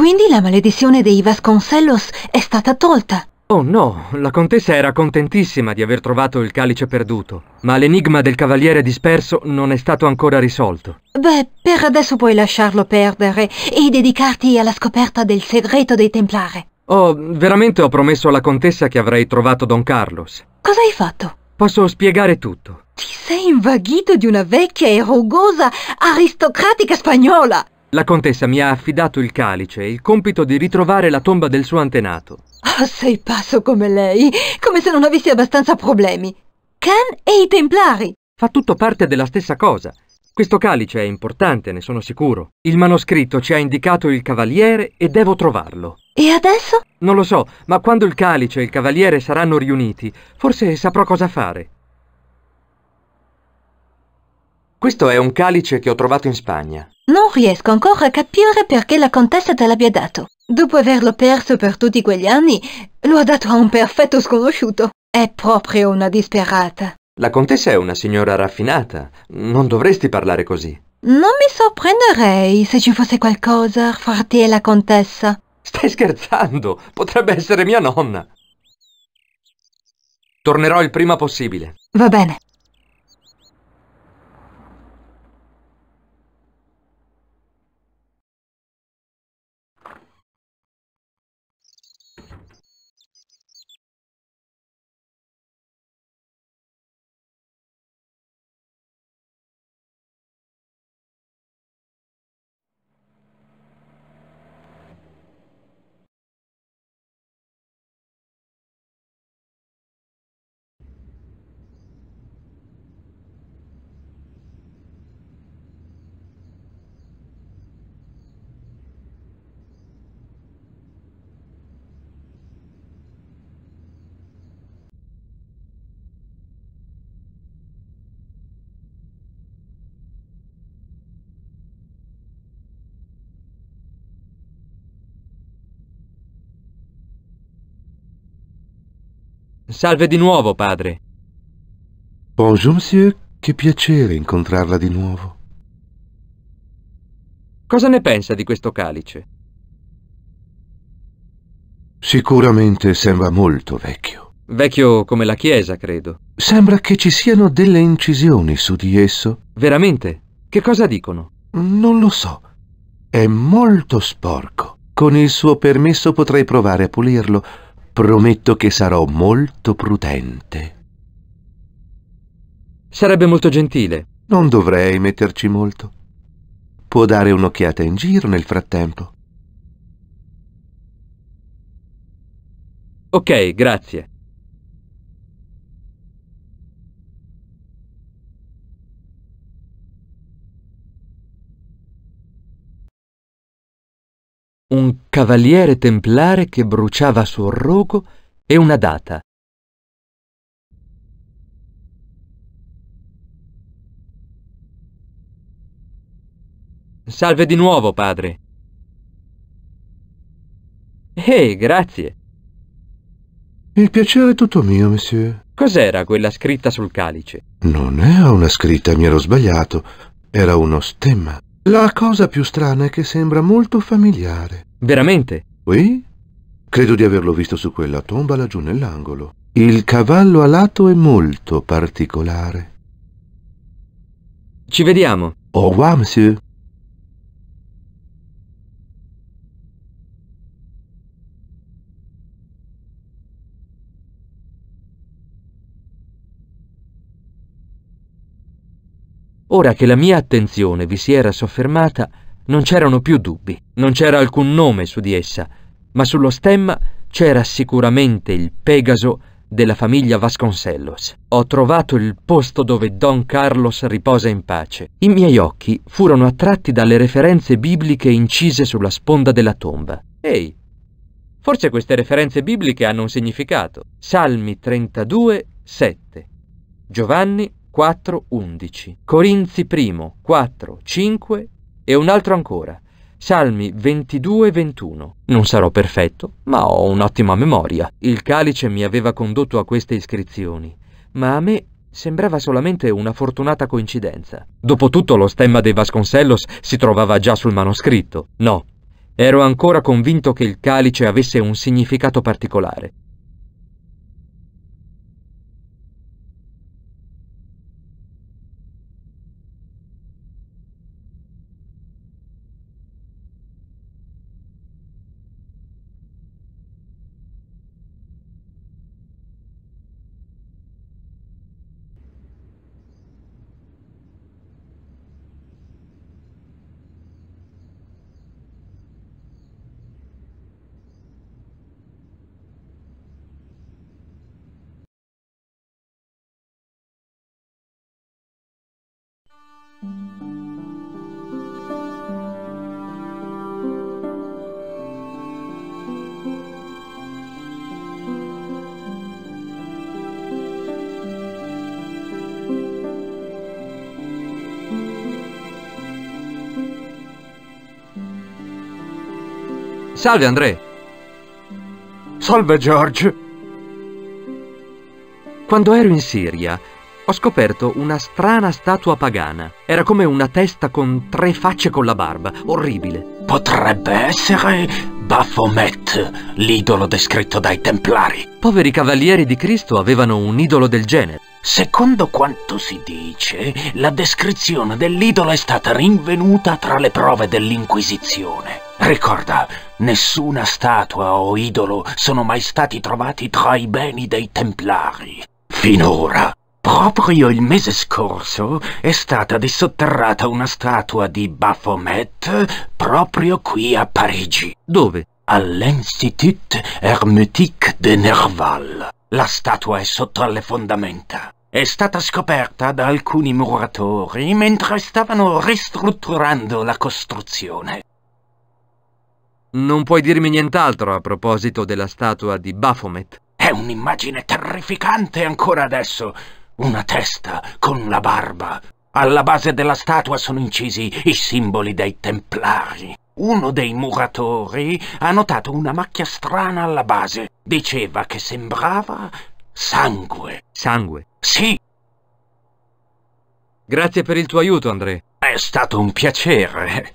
Quindi la maledizione dei Vasconcellos è stata tolta. Oh no, la contessa era contentissima di aver trovato il calice perduto, ma l'enigma del cavaliere disperso non è stato ancora risolto. Beh, per adesso puoi lasciarlo perdere e dedicarti alla scoperta del segreto dei Templari. Oh, veramente ho promesso alla contessa che avrei trovato Don Carlos. Cosa hai fatto? Posso spiegare tutto. Ti sei invaghito di una vecchia e rugosa aristocratica spagnola! La contessa mi ha affidato il calice e il compito di ritrovare la tomba del suo antenato. Oh, sei pazzo come lei, come se non avessi abbastanza problemi. Khan e i Templari. Fa tutto parte della stessa cosa. Questo calice è importante, ne sono sicuro. Il manoscritto ci ha indicato il cavaliere e devo trovarlo. E adesso? Non lo so, ma quando il calice e il cavaliere saranno riuniti, forse saprò cosa fare. Questo è un calice che ho trovato in Spagna. Non riesco ancora a capire perché la contessa te l'abbia dato. Dopo averlo perso per tutti quegli anni, lo ha dato a un perfetto sconosciuto. È proprio una disperata. La contessa è una signora raffinata. Non dovresti parlare così. Non mi sorprenderei se ci fosse qualcosa fra te e la contessa. Stai scherzando? Potrebbe essere mia nonna. Tornerò il prima possibile. Va bene. Salve di nuovo, padre. Bonjour, monsieur. Che piacere incontrarla di nuovo. Cosa ne pensa di questo calice? Sicuramente sembra molto vecchio. Vecchio come la chiesa, credo. Sembra che ci siano delle incisioni su di esso. Veramente? Che cosa dicono? Non lo so. È molto sporco. Con il suo permesso potrei provare a pulirlo. Prometto che sarò molto prudente. Sarebbe molto gentile. Non dovrei metterci molto. Può dare un'occhiata in giro nel frattempo. Ok, grazie. un cavaliere templare che bruciava sul rogo e una data. Salve di nuovo, padre. Ehi, grazie. Il piacere è tutto mio, monsieur. Cos'era quella scritta sul calice? Non era una scritta, mi ero sbagliato. Era uno stemma. La cosa più strana è che sembra molto familiare. Veramente? Qui? Credo di averlo visto su quella tomba laggiù nell'angolo. Il cavallo alato è molto particolare. Ci vediamo. Au revoir, monsieur. Ora che la mia attenzione vi si era soffermata, non c'erano più dubbi, non c'era alcun nome su di essa, ma sullo stemma c'era sicuramente il Pegaso della famiglia Vasconcellos. Ho trovato il posto dove Don Carlos riposa in pace. I miei occhi furono attratti dalle referenze bibliche incise sulla sponda della tomba. Ehi, forse queste referenze bibliche hanno un significato. Salmi 32, 7. Giovanni 4.11, Corinzi 1, 4, 5 e un altro ancora, Salmi 22-21. Non sarò perfetto, ma ho un'ottima memoria. Il calice mi aveva condotto a queste iscrizioni, ma a me sembrava solamente una fortunata coincidenza. Dopotutto lo stemma dei Vasconcellos si trovava già sul manoscritto. No, ero ancora convinto che il calice avesse un significato particolare. Salve André. Salve George. Quando ero in Siria, ho scoperto una strana statua pagana. Era come una testa con tre facce con la barba, orribile. Potrebbe essere Baphomet, l'idolo descritto dai Templari. Poveri cavalieri di Cristo avevano un idolo del genere. Secondo quanto si dice, la descrizione dell'idolo è stata rinvenuta tra le prove dell'Inquisizione. Ricorda, nessuna statua o idolo sono mai stati trovati tra i beni dei Templari. Finora. Proprio il mese scorso è stata dissotterrata una statua di Baphomet proprio qui a Parigi. Dove? All'Institut Hermétique de Nerval. La statua è sotto alle fondamenta. È stata scoperta da alcuni muratori mentre stavano ristrutturando la costruzione. Non puoi dirmi nient'altro a proposito della statua di Baphomet? È un'immagine terrificante ancora adesso una testa con la barba. Alla base della statua sono incisi i simboli dei templari. Uno dei muratori ha notato una macchia strana alla base. Diceva che sembrava sangue. Sangue? Sì. Grazie per il tuo aiuto, André. È stato un piacere.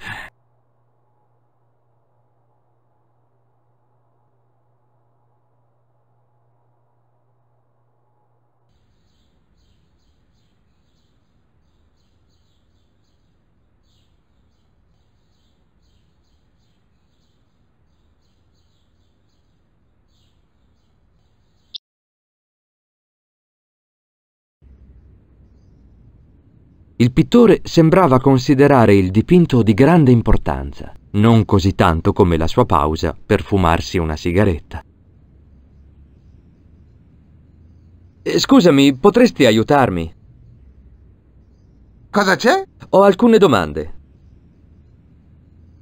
il pittore sembrava considerare il dipinto di grande importanza, non così tanto come la sua pausa per fumarsi una sigaretta. Eh, scusami, potresti aiutarmi? Cosa c'è? Ho alcune domande.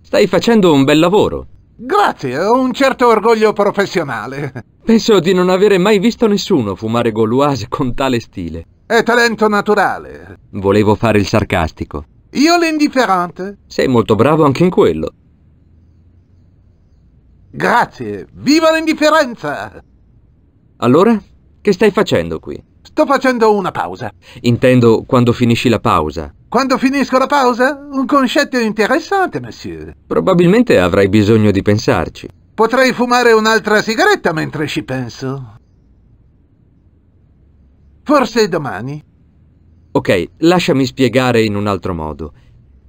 Stai facendo un bel lavoro. Grazie, ho un certo orgoglio professionale. Penso di non avere mai visto nessuno fumare Goloise con tale stile. È talento naturale. Volevo fare il sarcastico. Io l'indifferente. Sei molto bravo anche in quello. Grazie. Viva l'indifferenza! Allora, che stai facendo qui? Sto facendo una pausa. Intendo quando finisci la pausa. Quando finisco la pausa? Un concetto interessante, monsieur. Probabilmente avrai bisogno di pensarci. Potrei fumare un'altra sigaretta mentre ci penso. Forse domani. Ok, lasciami spiegare in un altro modo.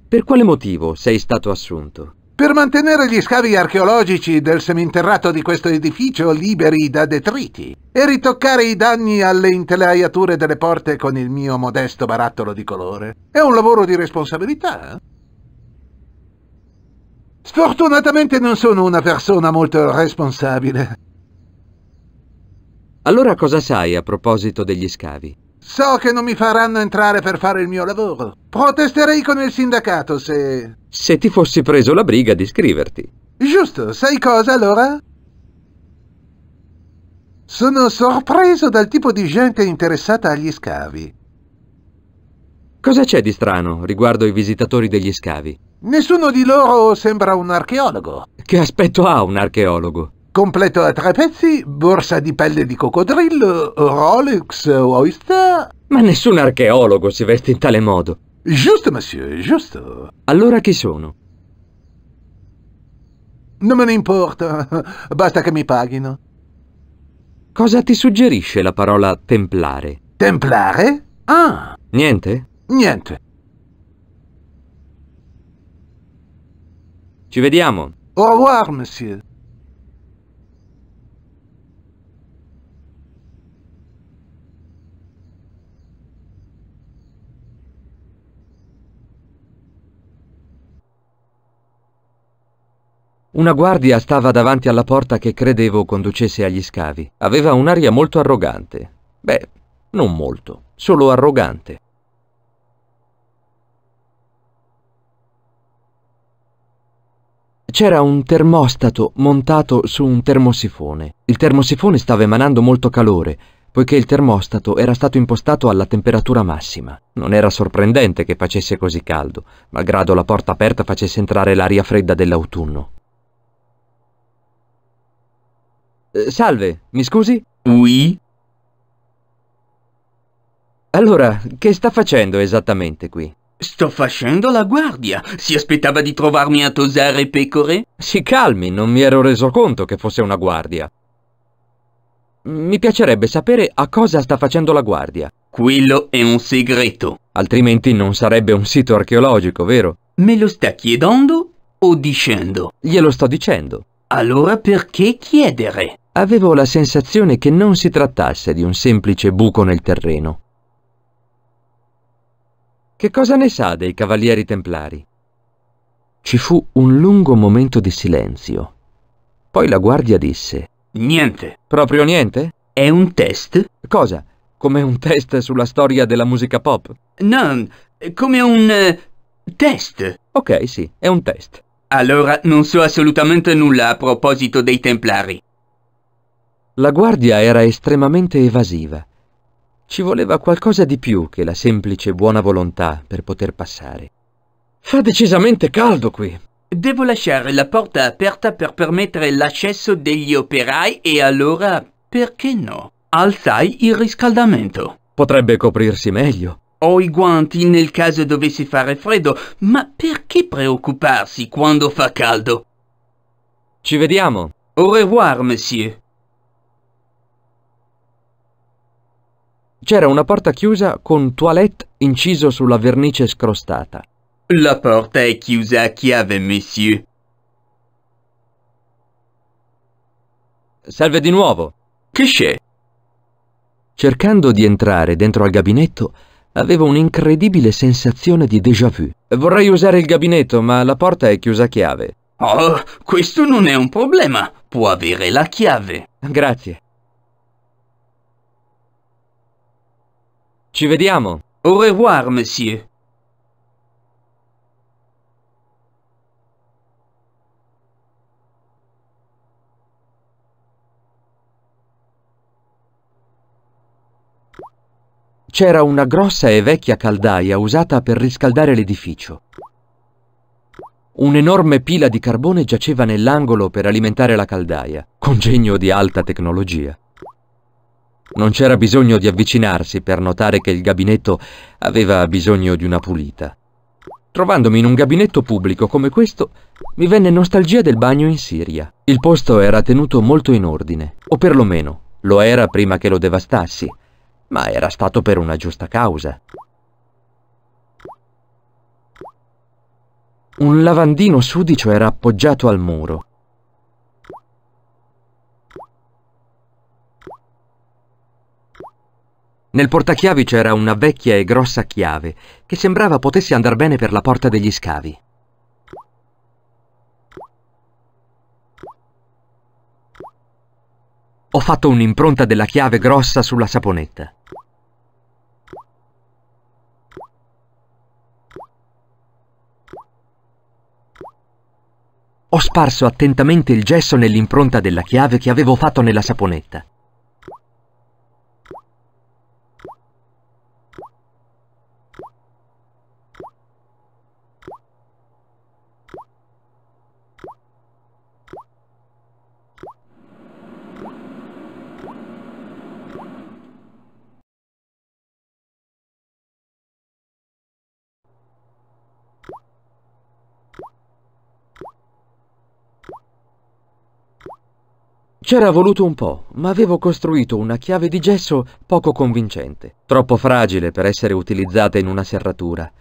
Per quale motivo sei stato assunto? Per mantenere gli scavi archeologici del seminterrato di questo edificio liberi da detriti e ritoccare i danni alle intelaiature delle porte con il mio modesto barattolo di colore. È un lavoro di responsabilità. Sfortunatamente non sono una persona molto responsabile. Allora cosa sai a proposito degli scavi? So che non mi faranno entrare per fare il mio lavoro. Protesterei con il sindacato se... Se ti fossi preso la briga di scriverti. Giusto, sai cosa allora? Sono sorpreso dal tipo di gente interessata agli scavi. Cosa c'è di strano riguardo ai visitatori degli scavi? Nessuno di loro sembra un archeologo. Che aspetto ha un archeologo? completo a tre pezzi, borsa di pelle di coccodrillo, Rolex, Oyster... Ma nessun archeologo si veste in tale modo. Giusto, monsieur, giusto. Allora chi sono? Non me ne importa, basta che mi paghino. Cosa ti suggerisce la parola templare? Templare? Ah! Niente? Niente. Ci vediamo. Au revoir, monsieur. Una guardia stava davanti alla porta che credevo conducesse agli scavi. Aveva un'aria molto arrogante. Beh, non molto, solo arrogante. C'era un termostato montato su un termosifone. Il termosifone stava emanando molto calore, poiché il termostato era stato impostato alla temperatura massima. Non era sorprendente che facesse così caldo, malgrado la porta aperta facesse entrare l'aria fredda dell'autunno. Eh, salve, mi scusi? Oui? Allora, che sta facendo esattamente qui? Sto facendo la guardia. Si aspettava di trovarmi a tosare pecore? Si calmi, non mi ero reso conto che fosse una guardia. Mi piacerebbe sapere a cosa sta facendo la guardia. Quello è un segreto. Altrimenti non sarebbe un sito archeologico, vero? Me lo sta chiedendo o dicendo? Glielo sto dicendo. Allora perché chiedere? avevo la sensazione che non si trattasse di un semplice buco nel terreno. Che cosa ne sa dei cavalieri templari? Ci fu un lungo momento di silenzio. Poi la guardia disse: Niente. Proprio niente? È un test? Cosa? Come un test sulla storia della musica pop? No, come un eh, test. Ok, sì, è un test. Allora non so assolutamente nulla a proposito dei templari. La guardia era estremamente evasiva. Ci voleva qualcosa di più che la semplice buona volontà per poter passare. Fa decisamente caldo qui. Devo lasciare la porta aperta per permettere l'accesso degli operai e allora, perché no? Alzai il riscaldamento. Potrebbe coprirsi meglio. Ho i guanti nel caso dovesse fare freddo, ma perché preoccuparsi quando fa caldo? Ci vediamo. Au revoir, monsieur. C'era una porta chiusa con toilette inciso sulla vernice scrostata. La porta è chiusa a chiave, monsieur. Salve di nuovo. Che c'è? Cercando di entrare dentro al gabinetto, avevo un'incredibile sensazione di déjà vu. Vorrei usare il gabinetto, ma la porta è chiusa a chiave. Oh, questo non è un problema. Può avere la chiave. Grazie. Ci vediamo. Au revoir, monsieur. C'era una grossa e vecchia caldaia usata per riscaldare l'edificio. Un'enorme pila di carbone giaceva nell'angolo per alimentare la caldaia, congegno di alta tecnologia. Non c'era bisogno di avvicinarsi per notare che il gabinetto aveva bisogno di una pulita. Trovandomi in un gabinetto pubblico come questo, mi venne nostalgia del bagno in Siria. Il posto era tenuto molto in ordine, o perlomeno lo era prima che lo devastassi, ma era stato per una giusta causa. Un lavandino sudicio era appoggiato al muro Nel portachiavi c'era una vecchia e grossa chiave che sembrava potesse andar bene per la porta degli scavi. Ho fatto un'impronta della chiave grossa sulla saponetta. Ho sparso attentamente il gesso nell'impronta della chiave che avevo fatto nella saponetta. C'era voluto un po', ma avevo costruito una chiave di gesso poco convincente, troppo fragile per essere utilizzata in una serratura.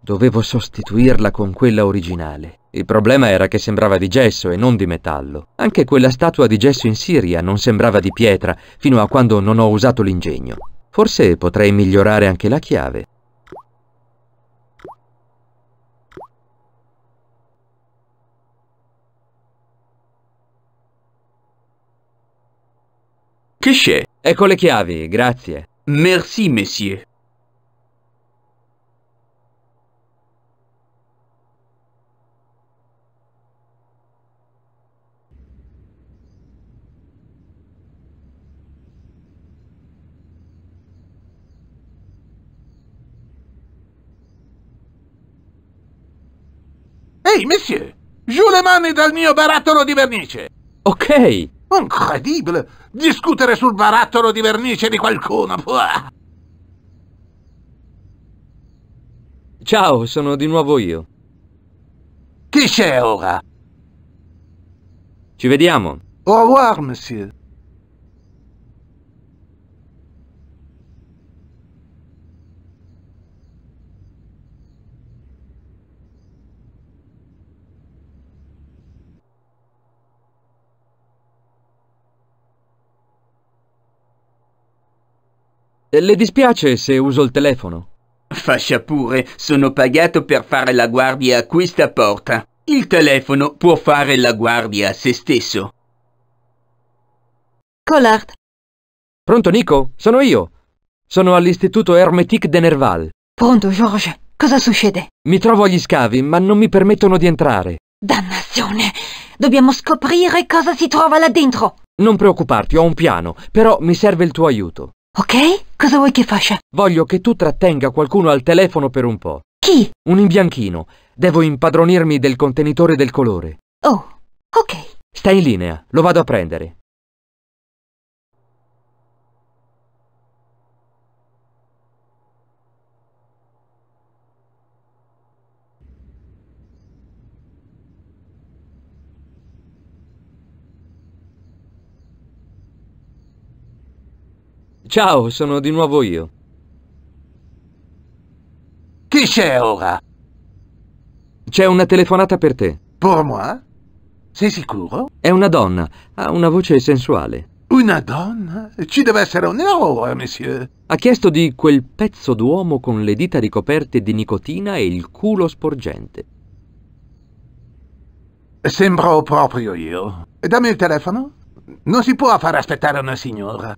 Dovevo sostituirla con quella originale. Il problema era che sembrava di gesso e non di metallo. Anche quella statua di gesso in Siria non sembrava di pietra, fino a quando non ho usato l'ingegno. Forse potrei migliorare anche la chiave. Che c'è? Ecco le chiavi, grazie. Merci, monsieur. Ehi, hey, monsieur! Giù le mani dal mio barattolo di vernice! Ok, Incredibile! Discutere sul barattolo di vernice di qualcuno! Buah. Ciao, sono di nuovo io. Chi c'è ora? Ci vediamo. Oh, Au revoir, monsieur. Le dispiace se uso il telefono? Fascia pure, sono pagato per fare la guardia a questa porta. Il telefono può fare la guardia a se stesso. Collard. Pronto Nico? Sono io. Sono all'Istituto Hermetique de Nerval. Pronto Georges? Cosa succede? Mi trovo agli scavi, ma non mi permettono di entrare. Dannazione! Dobbiamo scoprire cosa si trova là dentro! Non preoccuparti, ho un piano, però mi serve il tuo aiuto ok? Cosa vuoi che faccia? Voglio che tu trattenga qualcuno al telefono per un po'. Chi? Un imbianchino. Devo impadronirmi del contenitore del colore. Oh, ok. Stai in linea, lo vado a prendere. Ciao, sono di nuovo io. Chi c'è ora? C'è una telefonata per te. Per moi? Sei sicuro? È una donna, ha una voce sensuale. Una donna? Ci deve essere un errore, monsieur. Ha chiesto di quel pezzo d'uomo con le dita ricoperte di nicotina e il culo sporgente. Sembro proprio io. Dammi il telefono. Non si può far aspettare una signora.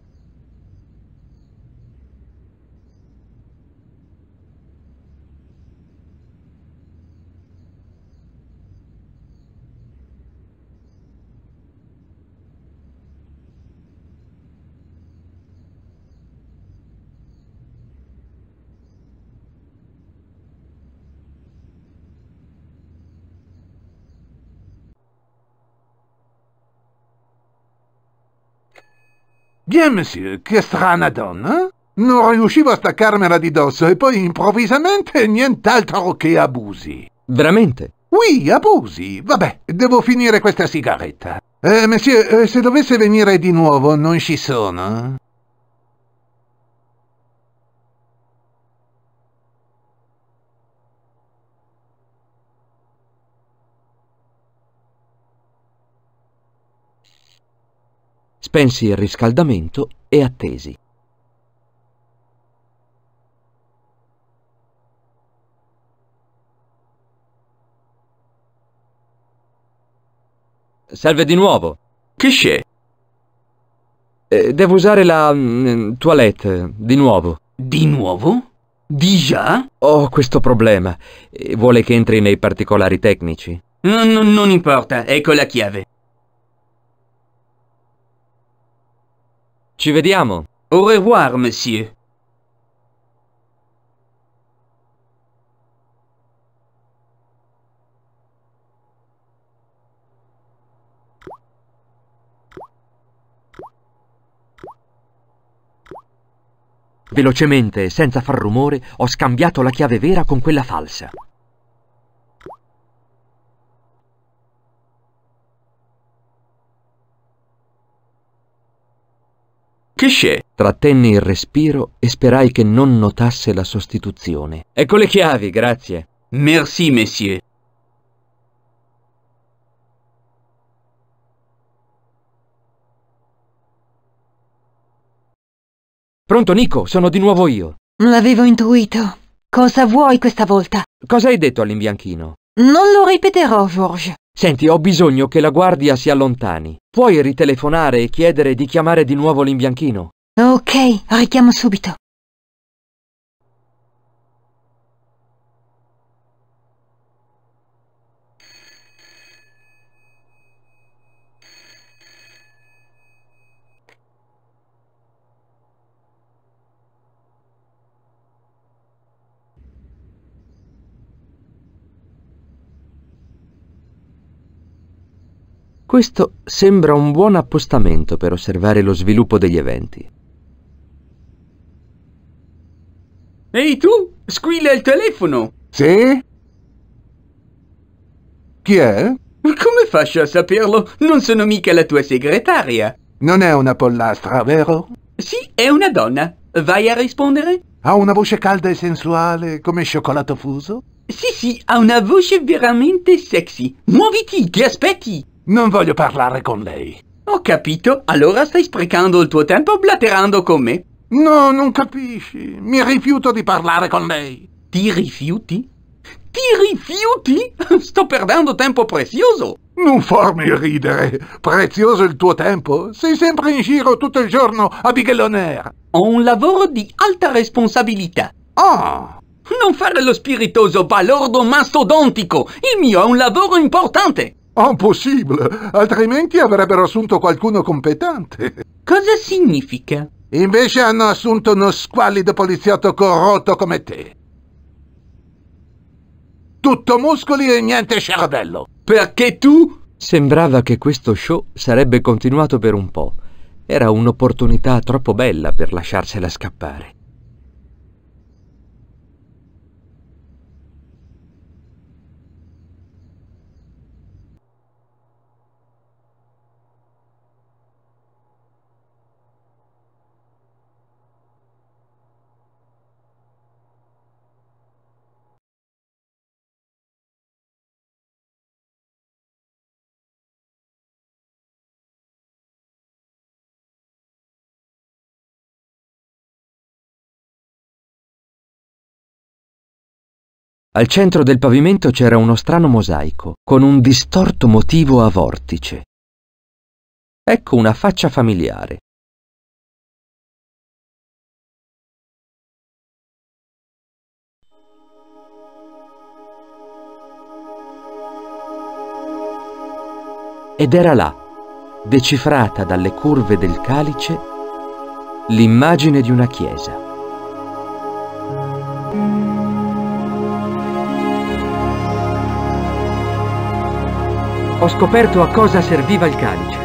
Bien, monsieur, che strana donna. Non riuscivo a staccarmela di dosso e poi improvvisamente nient'altro che abusi. Veramente? Oui, abusi. Vabbè, devo finire questa sigaretta. Eh, monsieur, eh, se dovesse venire di nuovo, non ci sono. Eh? spensi il riscaldamento e attesi. Salve di nuovo. Che c'è? Eh, devo usare la mm, toilette, di nuovo. Di nuovo? Di già? Ho questo problema. Eh, vuole che entri nei particolari tecnici? No, no, non importa, ecco la chiave. Ci vediamo. Au revoir, monsieur. Velocemente, senza far rumore, ho scambiato la chiave vera con quella falsa. Che c'è? Trattenne il respiro e sperai che non notasse la sostituzione. Ecco le chiavi, grazie. Merci, messieurs. Pronto, Nico, sono di nuovo io. L'avevo intuito. Cosa vuoi questa volta? Cosa hai detto all'imbianchino? Non lo ripeterò, George. Senti, ho bisogno che la guardia si allontani. Puoi ritelefonare e chiedere di chiamare di nuovo l'imbianchino? Ok, richiamo subito. Questo sembra un buon appostamento per osservare lo sviluppo degli eventi. Ehi tu, squilla il telefono! Sì? Chi è? Come faccio a saperlo? Non sono mica la tua segretaria. Non è una pollastra, vero? Sì, è una donna. Vai a rispondere? Ha una voce calda e sensuale, come cioccolato fuso? Sì, sì, ha una voce veramente sexy. Muoviti, ti aspetti! Non voglio parlare con lei. Ho capito, allora stai sprecando il tuo tempo blatterando con me. No, non capisci. Mi rifiuto di parlare con lei. Ti rifiuti? Ti rifiuti? Sto perdendo tempo prezioso. Non farmi ridere. Prezioso il tuo tempo? Sei sempre in giro tutto il giorno a Bighellonera. Ho un lavoro di alta responsabilità. Oh. Non fare lo spiritoso balordo mastodontico. Il mio è un lavoro importante. Impossibile, ah, altrimenti avrebbero assunto qualcuno competente. Cosa significa? Invece hanno assunto uno squallido poliziotto corrotto come te. Tutto muscoli e niente cervello. Perché tu... Sembrava che questo show sarebbe continuato per un po'. Era un'opportunità troppo bella per lasciarsela scappare. Al centro del pavimento c'era uno strano mosaico, con un distorto motivo a vortice. Ecco una faccia familiare. Ed era là, decifrata dalle curve del calice, l'immagine di una chiesa. Ho scoperto a cosa serviva il calice.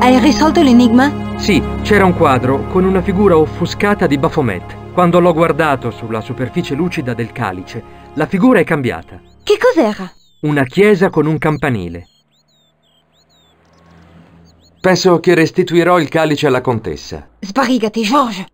Hai risolto l'enigma? Sì, c'era un quadro con una figura offuscata di Baphomet. Quando l'ho guardato sulla superficie lucida del calice, la figura è cambiata. Che cos'era? Una chiesa con un campanile. Penso che restituirò il calice alla contessa. Sbarigati, George!